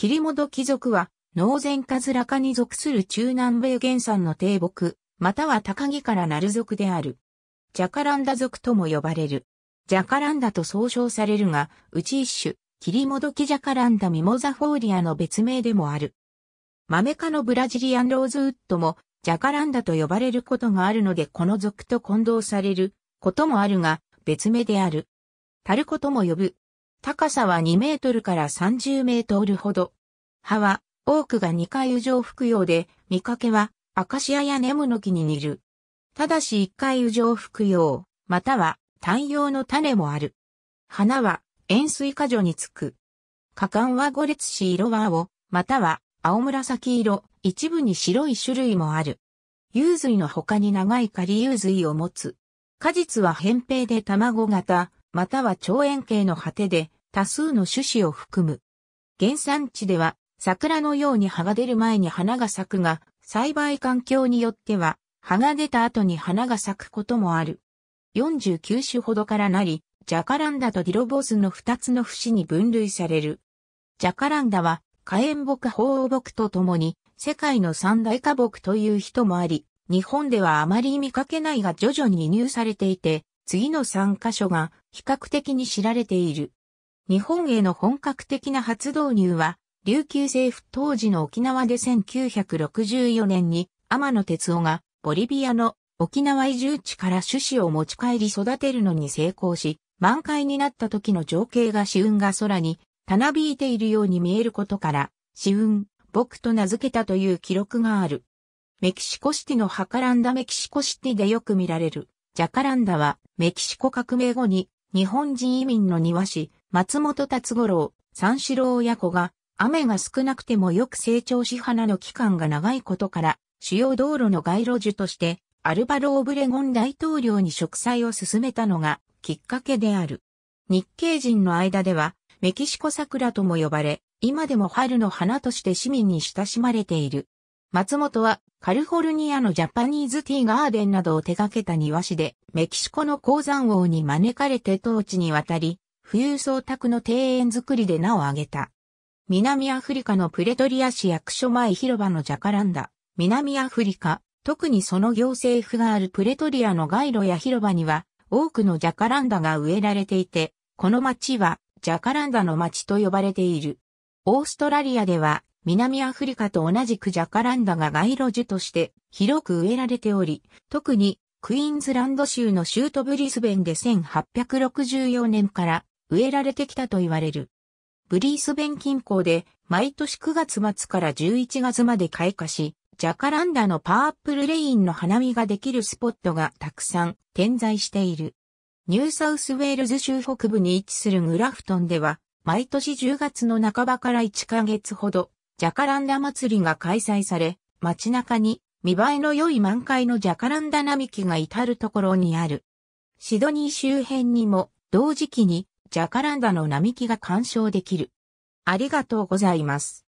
キリモド貴族は、農前カズラカに属する中南米原産の低木、または高木からなる族である。ジャカランダ族とも呼ばれる。ジャカランダと総称されるが、うち一種、キリモドキジャカランダミモザフォーリアの別名でもある。マメ科のブラジリアンローズウッドも、ジャカランダと呼ばれることがあるのでこの族と混同されることもあるが、別名である。タルコとも呼ぶ。高さは2メートルから30メートルほど。葉は多くが2回羽状服用で、見かけはアカシアやネムの木に似る。ただし1回羽状服用、または単葉の種もある。花は円錐花樹につく。果敢は五列し色は青、または青紫色、一部に白い種類もある。幽髄の他に長い仮幽髄を持つ。果実は扁平で卵型、または長円形の果てで多数の種子を含む。原産地では桜のように葉が出る前に花が咲くが、栽培環境によっては葉が出た後に花が咲くこともある。49種ほどからなり、ジャカランダとディロボスの2つの節に分類される。ジャカランダは火炎木鳳凰木ととに世界の三大花木という人もあり、日本ではあまり見かけないが徐々に輸入されていて、次の3カ所が比較的に知られている。日本への本格的な初導入は、琉球政府当時の沖縄で1964年に天野哲夫がボリビアの沖縄移住地から種子を持ち帰り育てるのに成功し、満開になった時の情景が死運が空に、たなびいているように見えることから、死運、僕と名付けたという記録がある。メキシコシティのハカランダメキシコシティでよく見られる。ジャカランダは、メキシコ革命後に、日本人移民の庭師、松本達五郎、三四郎親子が、雨が少なくてもよく成長し花の期間が長いことから、主要道路の街路樹として、アルバロ・オブレゴン大統領に植栽を進めたのが、きっかけである。日系人の間では、メキシコ桜とも呼ばれ、今でも春の花として市民に親しまれている。松本はカルフォルニアのジャパニーズティーガーデンなどを手掛けた庭師で、メキシコの鉱山王に招かれて当地に渡り、富裕層宅の庭園作りで名を挙げた。南アフリカのプレトリア市役所前広場のジャカランダ、南アフリカ、特にその行政府があるプレトリアの街路や広場には、多くのジャカランダが植えられていて、この街はジャカランダの街と呼ばれている。オーストラリアでは南アフリカと同じくジャカランダが街路樹として広く植えられており、特にクイーンズランド州の州都ブリスベンで1864年から植えられてきたと言われる。ブリスベン近郊で毎年9月末から11月まで開花し、ジャカランダのパーアップルレインの花見ができるスポットがたくさん点在している。ニューサウスウェールズ州北部に位置するグラフトンでは、毎年10月の半ばから1ヶ月ほど、ジャカランダ祭りが開催され、街中に見栄えの良い満開のジャカランダ並木が至るところにある。シドニー周辺にも同時期にジャカランダの並木が鑑賞できる。ありがとうございます。